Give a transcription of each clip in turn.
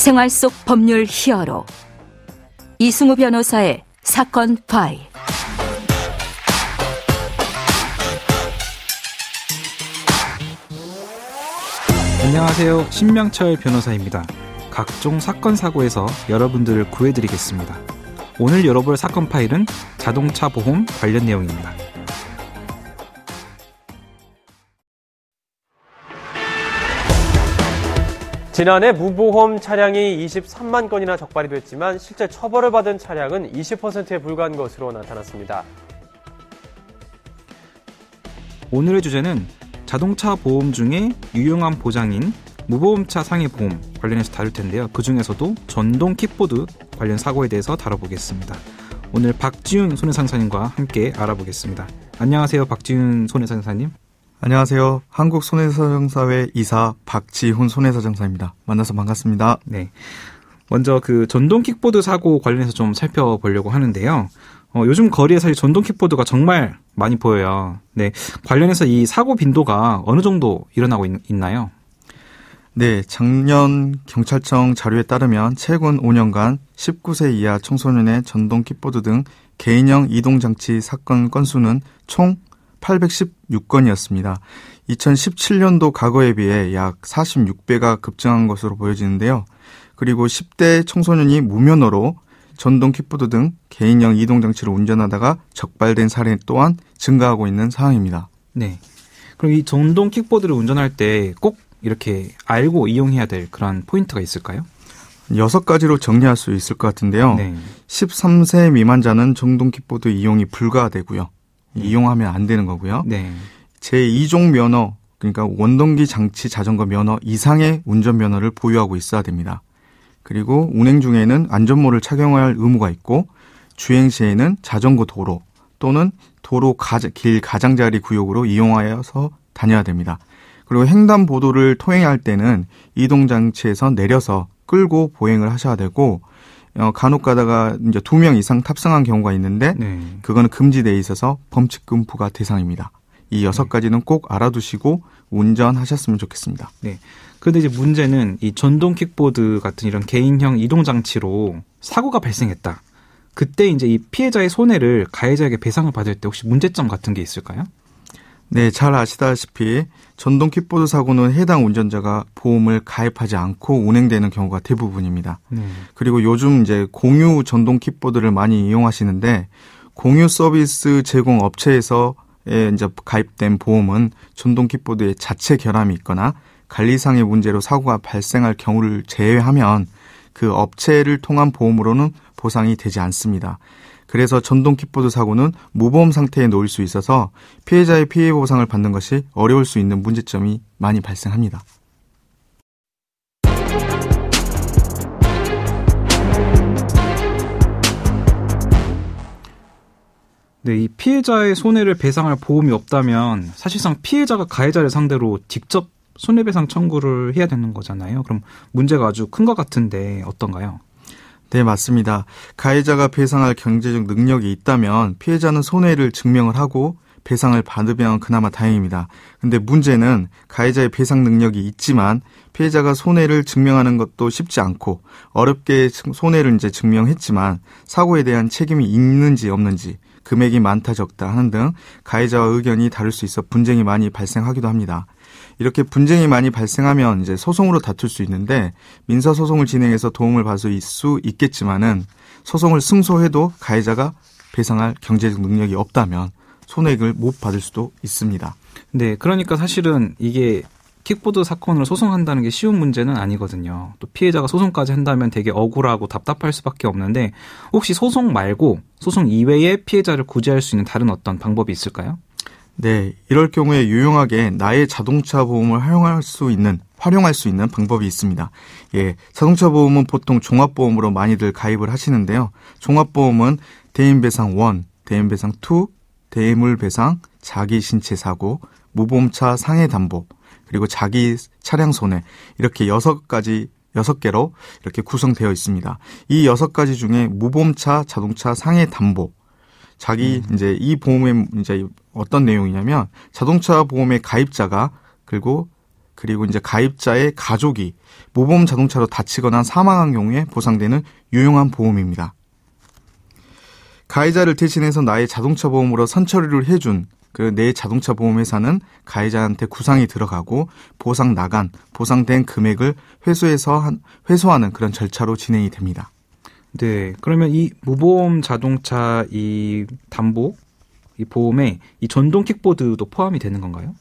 생활 속 법률 히어로 이승우 변호사의 사건 파일 안녕하세요 신명철 변호사입니다 각종 사건 사고에서 여러분들을 구해드리겠습니다 오늘 열어볼 사건 파일은 자동차 보험 관련 내용입니다 지난해 무보험 차량이 23만 건이나 적발이 됐지만 실제 처벌을 받은 차량은 20%에 불과한 것으로 나타났습니다. 오늘의 주제는 자동차 보험 중에 유용한 보장인 무보험차 상해 보험 관련해서 다룰 텐데요. 그 중에서도 전동 킥보드 관련 사고에 대해서 다뤄보겠습니다. 오늘 박지윤 손해상사님과 함께 알아보겠습니다. 안녕하세요, 박지윤 손해상사님. 안녕하세요. 한국 손해사정사회 이사 박지훈 손해사정사입니다. 만나서 반갑습니다. 네. 먼저 그 전동 킥보드 사고 관련해서 좀 살펴보려고 하는데요. 어, 요즘 거리에 사실 전동 킥보드가 정말 많이 보여요. 네. 관련해서 이 사고 빈도가 어느 정도 일어나고 있, 있나요? 네, 작년 경찰청 자료에 따르면 최근 5년간 19세 이하 청소년의 전동 킥보드 등 개인형 이동장치 사건 건수는 총 816건이었습니다. 2017년도 과거에 비해 약 46배가 급증한 것으로 보여지는데요. 그리고 10대 청소년이 무면허로 전동 킥보드 등 개인형 이동장치를 운전하다가 적발된 사례 또한 증가하고 있는 상황입니다. 네. 그럼 이 전동 킥보드를 운전할 때 꼭 이렇게 알고 이용해야 될 그런 포인트가 있을까요? 여섯 가지로 정리할 수 있을 것 같은데요. 네. 13세 미만자는 전동 킥보드 이용이 불가되고요. 음. 이용하면 안 되는 거고요. 네. 제2종 면허 그러니까 원동기 장치 자전거 면허 이상의 운전 면허를 보유하고 있어야 됩니다. 그리고 운행 중에는 안전모를 착용할 의무가 있고 주행 시에는 자전거 도로 또는 도로 가자, 길 가장자리 구역으로 이용하여서 다녀야 됩니다. 그리고 횡단보도를 통행할 때는 이동장치에서 내려서 끌고 보행을 하셔야 되고 어, 간혹 가다가 이제 두 명 이상 탑승한 경우가 있는데 네. 그거는 금지돼 있어서 범칙금 부과 대상입니다. 이 여섯 네. 가지는 꼭 알아두시고 운전하셨으면 좋겠습니다. 네. 그런데 이제 문제는 이 전동 킥보드 같은 이런 개인형 이동 장치로 사고가 발생했다. 그때 이제 이 피해자의 손해를 가해자에게 배상을 받을 때 혹시 문제점 같은 게 있을까요? 네, 잘 아시다시피 전동 킥보드 사고는 해당 운전자가 보험을 가입하지 않고 운행되는 경우가 대부분입니다. 네. 그리고 요즘 이제 공유 전동 킥보드를 많이 이용하시는데 공유 서비스 제공 업체에서 이제 가입된 보험은 전동 킥보드의 자체 결함이 있거나 관리상의 문제로 사고가 발생할 경우를 제외하면 그 업체를 통한 보험으로는 보상이 되지 않습니다. 그래서 전동 킥보드 사고는 무보험 상태에 놓일 수 있어서 피해자의 피해 보상을 받는 것이 어려울 수 있는 문제점이 많이 발생합니다. 네, 이 피해자의 손해를 배상할 보험이 없다면 사실상 피해자가 가해자를 상대로 직접 손해배상 청구를 해야 되는 거잖아요. 그럼 문제가 아주 큰 것 같은데 어떤가요? 네, 맞습니다. 가해자가 배상할 경제적 능력이 있다면 피해자는 손해를 증명을 하고 배상을 받으면 그나마 다행입니다. 근데 문제는 가해자의 배상 능력이 있지만 피해자가 손해를 증명하는 것도 쉽지 않고 어렵게 손해를 이제 증명했지만 사고에 대한 책임이 있는지 없는지 금액이 많다 적다 하는 등 가해자와 의견이 다를 수 있어 분쟁이 많이 발생하기도 합니다. 이렇게 분쟁이 많이 발생하면 이제 소송으로 다툴 수 있는데 민사 소송을 진행해서 도움을 받을 수 있겠지만은 소송을 승소해도 가해자가 배상할 경제적 능력이 없다면 손해액을 못 받을 수도 있습니다. 네, 그러니까 사실은 이게 킥보드 사건으로 소송한다는 게 쉬운 문제는 아니거든요. 또 피해자가 소송까지 한다면 되게 억울하고 답답할 수밖에 없는데 혹시 소송 말고 소송 이외에 피해자를 구제할 수 있는 다른 어떤 방법이 있을까요? 네, 이럴 경우에 유용하게 나의 자동차 보험을 활용할 수 있는 활용할 수 있는 방법이 있습니다. 예, 자동차 보험은 보통 종합보험으로 많이들 가입을 하시는데요. 종합보험은 대인배상 1, 대인배상 2, 대물배상, 자기 신체 사고, 무보험차 상해 담보, 그리고 자기 차량 손해 이렇게 여섯 가지 여섯 개로 이렇게 구성되어 있습니다. 이 여섯 가지 중에 무보험차 자동차 상해 담보 자기 음. 이제 이 보험에 이제 어떤 내용이냐면 자동차 보험의 가입자가 그리고 그리고 이제 가입자의 가족이 모범 자동차로 다치거나 사망한 경우에 보상되는 유용한 보험입니다. 가해자를 대신해서 나의 자동차 보험으로 선처리를 해준 그 내 자동차 보험 회사는 가해자한테 구상이 들어가고 보상 나간 보상된 금액을 회수해서 한, 회수하는 그런 절차로 진행이 됩니다. 네. 그러면 이 무보험 자동차 이 담보 이 보험에 이 전동 킥보드도 포함이 되는 건가요?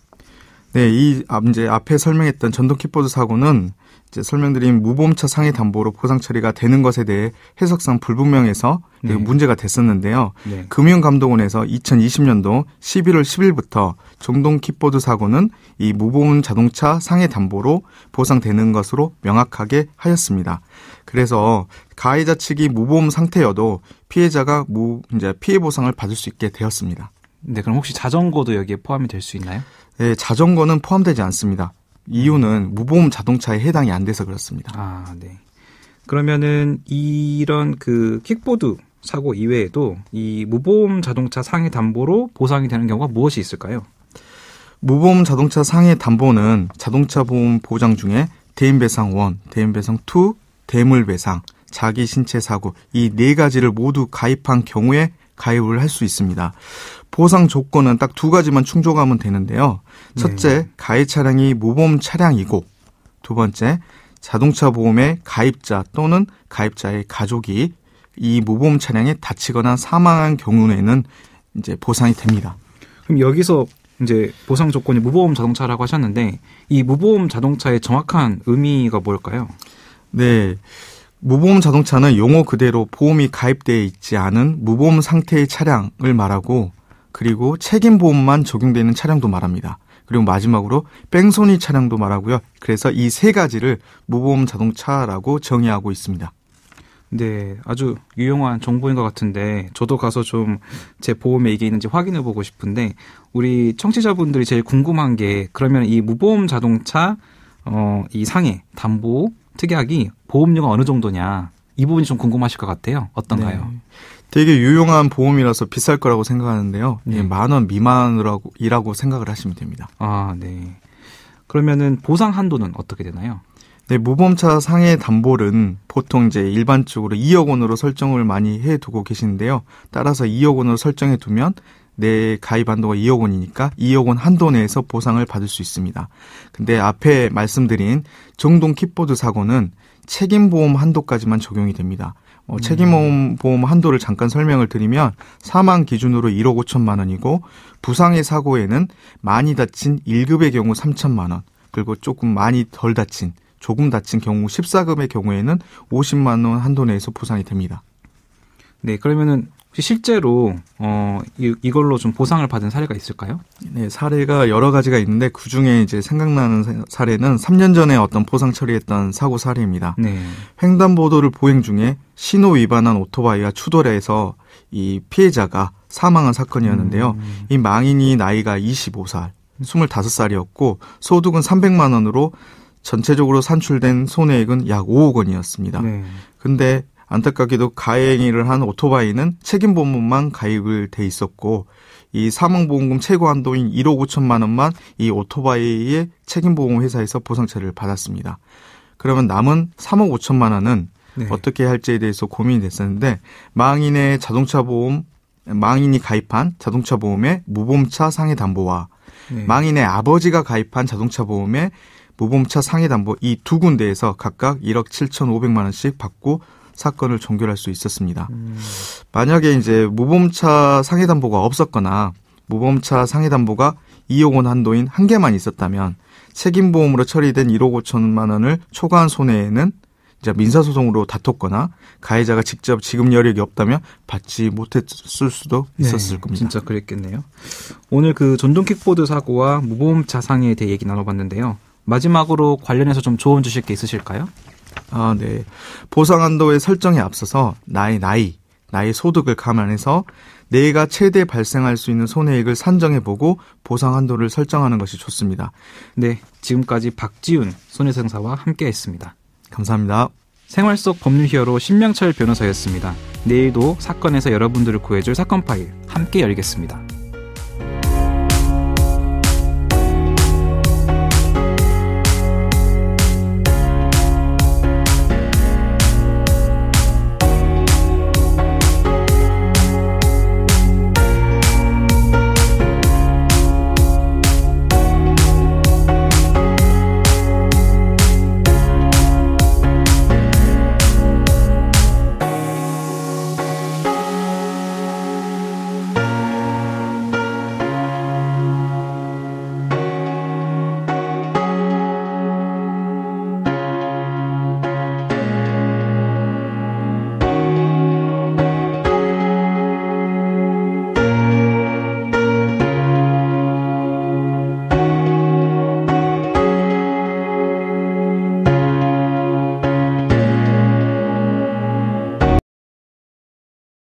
네, 이 이제 앞에 설명했던 전동 킥보드 사고는 이제 설명드린 무보험차 상해 담보로 보상 처리가 되는 것에 대해 해석상 불분명해서 네. 문제가 됐었는데요. 네. 금융감독원에서 2020년도 11월 10일부터 전동 킥보드 사고는 이 무보험 자동차 상해 담보로 보상되는 것으로 명확하게 하였습니다. 그래서 가해자 측이 무보험 상태여도 피해자가 무 이제 피해 보상을 받을 수 있게 되었습니다. 네, 그럼 혹시 자전거도 여기에 포함이 될 수 있나요? 네, 자전거는 포함되지 않습니다. 이유는 무보험 자동차에 해당이 안 돼서 그렇습니다. 아, 네. 그러면은 이런 그 킥보드 사고 이외에도 이 무보험 자동차 상해 담보로 보상이 되는 경우가 무엇이 있을까요? 무보험 자동차 상해 담보는 자동차 보험 보장 중에 대인배상 원, 대인배상 투, 대물배상, 자기 신체 사고 이 네 가지를 모두 가입한 경우에 가입을 할 수 있습니다. 보상 조건은 딱 두 가지만 충족하면 되는데요. 첫째, 네. 가해 차량이 모범 차량이고 두 번째, 자동차 보험의 가입자 또는 가입자의 가족이 이 모범 차량에 다치거나 사망한 경우에는 이제 보상이 됩니다. 그럼 여기서 이제 보상 조건이 무보험 자동차라고 하셨는데 이 무보험 자동차의 정확한 의미가 뭘까요? 네. 무보험 자동차는 용어 그대로 보험이 가입되어 있지 않은 무보험 상태의 차량을 말하고 그리고 책임 보험만 적용되는 차량도 말합니다. 그리고 마지막으로 뺑소니 차량도 말하고요. 그래서 이 세 가지를 무보험 자동차라고 정의하고 있습니다. 네, 아주 유용한 정보인 것 같은데 저도 가서 좀 제 보험에 이게 있는지 확인해 보고 싶은데 우리 청취자분들이 제일 궁금한 게 그러면 이 무보험 자동차 어, 이 상해 담보 특약이 보험료가 어느 정도냐 이 부분이 좀 궁금하실 것 같아요. 어떤가요? 네. 되게 유용한 보험이라서 비쌀 거라고 생각하는데요. 예, 네. 만원 미만이라고 생각을 하시면 됩니다. 아, 네. 그러면은 보상 한도는 어떻게 되나요? 네, 모범차 상해 담보는 보통 이제 일반적으로 2억 원으로 설정을 많이 해 두고 계신데요 따라서 2억 원으로 설정해 두면 내 가입 한도가 2억 원이니까 2억 원 한도 내에서 보상을 받을 수 있습니다. 근데 앞에 말씀드린 정동 킥보드 사고는 책임보험 한도까지만 적용이 됩니다. 어, 음. 책임보험 보험 한도를 잠깐 설명을 드리면 사망 기준으로 1억 5천만 원이고 부상의 사고에는 많이 다친 1급의 경우 3천만 원 그리고 조금 많이 덜 다친 조금 다친 경우 14급의 경우에는 50만 원 한도 내에서 보상이 됩니다. 네, 그러면은 혹시 실제로 어 이, 이걸로 좀 보상을 받은 사례가 있을까요? 네, 사례가 여러 가지가 있는데 그 중에 이제 생각나는 사례는 3년 전에 어떤 포상 처리했던 사고 사례입니다. 네. 횡단보도를 보행 중에 신호 위반한 오토바이와 추돌해서 이 피해자가 사망한 사건이었는데요. 음. 이 망인이 나이가 25살, 25살이었고 소득은 300만 원으로 전체적으로 산출된 손해액은 약 5억 원이었습니다. 네. 근데 안타깝게도 가행위를 해한 오토바이는 책임 보험만 가입을 돼 있었고 이 사망보험금 최고 한도인 1억 5천만 원만 이 오토바이의 책임보험 회사에서 보상처리를 받았습니다. 그러면 남은 3억 5천만 원은 네. 어떻게 할지에 대해서 고민이 됐었는데 망인의 자동차 보험 망인이 가입한 자동차 보험의 무보험차 상해 담보와 네. 망인의 아버지가 가입한 자동차 보험의 무보험차 상해 담보 이 두 군데에서 각각 1억 7,500만 원씩 받고 사건을 종결할 수 있었습니다. 음. 만약에 이제 모범차 상해담보가 없었거나 모범차 상해담보가 2억 원 한도인 한 개만 있었다면 책임보험으로 처리된 1억 5천만 원을 초과한 손해에는 이제 민사소송으로 다퉜거나 가해자가 직접 지급 여력이 없다면 받지 못했을 수도 네, 있었을 네, 겁니다. 진짜 그랬겠네요. 오늘 그 전동 킥보드 사고와 모범차 자상에 대해 얘기 나눠봤는데요. 마지막으로 관련해서 좀 조언 주실 게 있으실까요? 아, 네. 보상 한도의 설정에 앞서서 나의 나이, 나의 소득을 감안해서 내가 최대 발생할 수 있는 손해액을 산정해보고 보상 한도를 설정하는 것이 좋습니다. 네, 지금까지 박지훈 손해상사와 함께했습니다. 감사합니다. 생활 속 법률 히어로 신명철 변호사였습니다. 내일도 사건에서 여러분들을 구해줄 사건 파일 함께 열겠습니다.